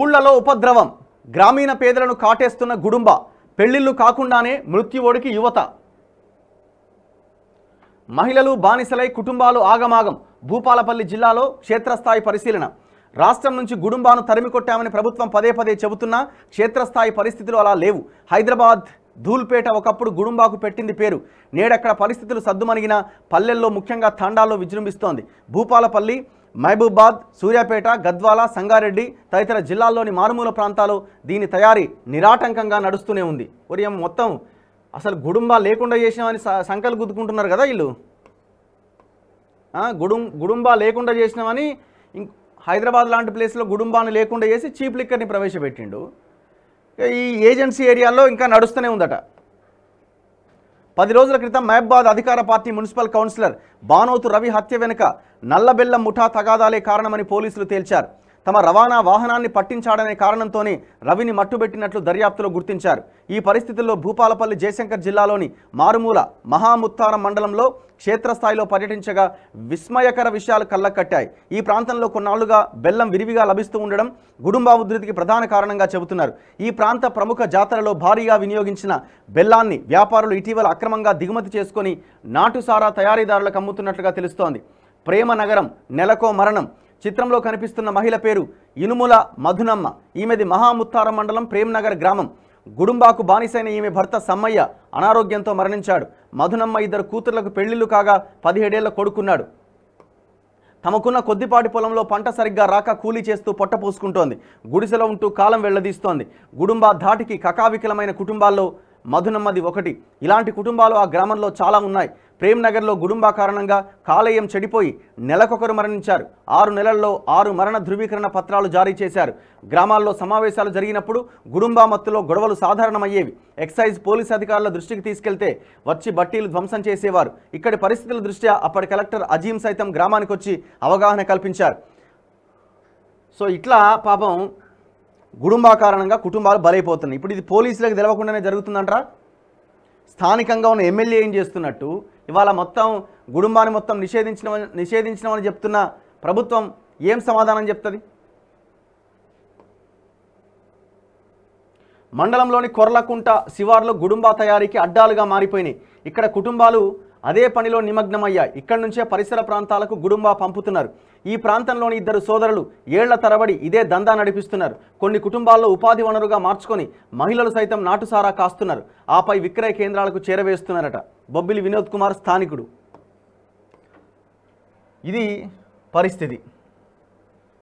ఊళ్లలో ఉపద్రవం గ్రామీణ పేదలను కాటేస్తున్న గుడుంబ పెళ్లిళ్ళు కాకుండానే మృత్యువోడికి యువత మహిళలు బానిసలై కుటుంబాలు ఆగమాగం భూపాలపల్లి జిల్లాలో క్షేత్రస్థాయి పరిశీలన రాష్ట్రం నుంచి గుడుంబాను తరిమికొట్టామని ప్రభుత్వం పదే పదే చెబుతున్నా క్షేత్రస్థాయి పరిస్థితులు అలా లేవు హైదరాబాద్ ధూల్పేట ఒకప్పుడు గుడుంబాకు పెట్టింది పేరు నేడక్కడ పరిస్థితులు సద్దుమణిగిన పల్లెల్లో ముఖ్యంగా తండాల్లో విజృంభిస్తోంది భూపాలపల్లి మహబూబాద్ సూర్యాపేట గద్వాల సంగారెడ్డి తదితర జిల్లాల్లోని మారుమూల ప్రాంతాలు దీని తయారీ నిరాటంకంగా నడుస్తూనే ఉంది ఉరియం మొత్తం అసలు గుడుంబా లేకుండా చేసినామని సంకలు గుద్దుకుంటున్నారు కదా వీళ్ళు గుడుం గుడుంబా లేకుండా చేసినామని హైదరాబాద్ లాంటి ప్లేస్లో గుడుంబాను లేకుండా చేసి చీప్ లిక్కర్ని ప్రవేశపెట్టిండు ఈ ఏజెన్సీ ఏరియాలో ఇంకా నడుస్తూనే ఉందట పది రోజుల క్రితం మహబాద్ అధికార party municipal councillor Banothu Ravi హత్య వెనుక నల్లబెల్లం ముఠా తగాదాలే కారణమని పోలీసులు తేల్చారు తమ రవాణా వాహనాన్ని పట్టించాడనే కారణంతోనే రవిని మట్టుబెట్టినట్లు దర్యాప్తులో గుర్తించారు ఈ పరిస్థితుల్లో భూపాలపల్లి జయశంకర్ జిల్లాలోని మారుమూల మహాముత్తారం మండలంలో క్షేత్రస్థాయిలో పర్యటించగా విస్మయకర విషయాలు కళ్ళకట్టాయి ఈ ప్రాంతంలో కొన్నాళ్లుగా బెల్లం విరివిగా లభిస్తూ ఉండడం గుడుంబా ఉధృతికి ప్రధాన కారణంగా చెబుతున్నారు ఈ ప్రాంత ప్రముఖ జాతరలో భారీగా వినియోగించిన బెల్లాన్ని వ్యాపారులు ఇటీవల అక్రమంగా దిగుమతి చేసుకొని నాటుసారా తయారీదారులకు అమ్ముతున్నట్లుగా తెలుస్తోంది ప్రేమ నగరం నెలకో మరణం చిత్రంలో కనిపిస్తున్న మహిళ పేరు ఇనుముల మధునమ్మ ఈమెది మహాముత్తారం మండలం ప్రేమ్నగర్ గ్రామం గుడుంబాకు బానిసైన ఈమె భర్త సమ్మయ్య అనారోగ్యంతో మరణించాడు మధునమ్మ ఇద్దరు కూతుర్లకు పెళ్లిళ్ళు కాగా పదిహేడేళ్ల కొడుకున్నాడు తమకున్న కొద్దిపాటి పొలంలో పంట సరిగ్గా రాక కూలీ చేస్తూ పొట్టపోసుకుంటోంది గుడిసెలో ఉంటూ కాలం వెళ్లదీస్తోంది గుడుంబా ధాటికి కకావికలమైన కుటుంబాల్లో మధునమ్మది ఒకటి ఇలాంటి కుటుంబాలు ఆ గ్రామంలో చాలా ఉన్నాయి ప్రేమ్నగర్లో గుడుంబా కారణంగా కాలేయం చెడిపోయి నెలకొకరు మరణించారు ఆరు నెలల్లో ఆరు మరణ ధృవీకరణ పత్రాలు జారీ చేశారు గ్రామాల్లో సమావేశాలు జరిగినప్పుడు గుడుంబా మత్తులో గొడవలు సాధారణమయ్యేవి ఎక్సైజ్ పోలీస్ అధికారుల దృష్టికి తీసుకెళ్తే వచ్చి బట్టీలు ధ్వంసం చేసేవారు ఇక్కడి పరిస్థితుల దృష్ట్యా అప్పటి కలెక్టర్ అజీం సైతం గ్రామానికి వచ్చి అవగాహన కల్పించారు సో ఇట్లా పాపం గుడుంబా కారణంగా కుటుంబాలు బలైపోతున్నాయి ఇప్పుడు ఇది పోలీసులకు తెలవకుండానే జరుగుతుందంటారా స్థానికంగా ఉన్న ఎమ్మెల్యే ఏం చేస్తున్నట్టు ఇవాళ మొత్తం గుడుంబాన్ని మొత్తం నిషేధించిన నిషేధించినామని చెప్తున్న ప్రభుత్వం ఏం సమాధానం చెప్తుంది మండలంలోని కొర్లకుంట శివార్లో గుడుంబా తయారీకి అడ్డాలుగా మారిపోయినాయి ఇక్కడ కుటుంబాలు అదే పనిలో నిమగ్నమయ్యాయి ఇక్కడి నుంచే పరిసర ప్రాంతాలకు గుడుంబా పంపుతున్నారు ఈ ప్రాంతంలోని ఇద్దరు సోదరులు ఏళ్ల తరబడి ఇదే దందా నడిపిస్తున్నారు కొన్ని కుటుంబాల్లో ఉపాధి వనరుగా మార్చుకొని మహిళలు సైతం నాటుసారా కాస్తున్నారు ఆపై విక్రయ కేంద్రాలకు చేరవేస్తున్నారట బొబ్బిలి వినోద్ కుమార్ స్థానికుడు ఇది పరిస్థితి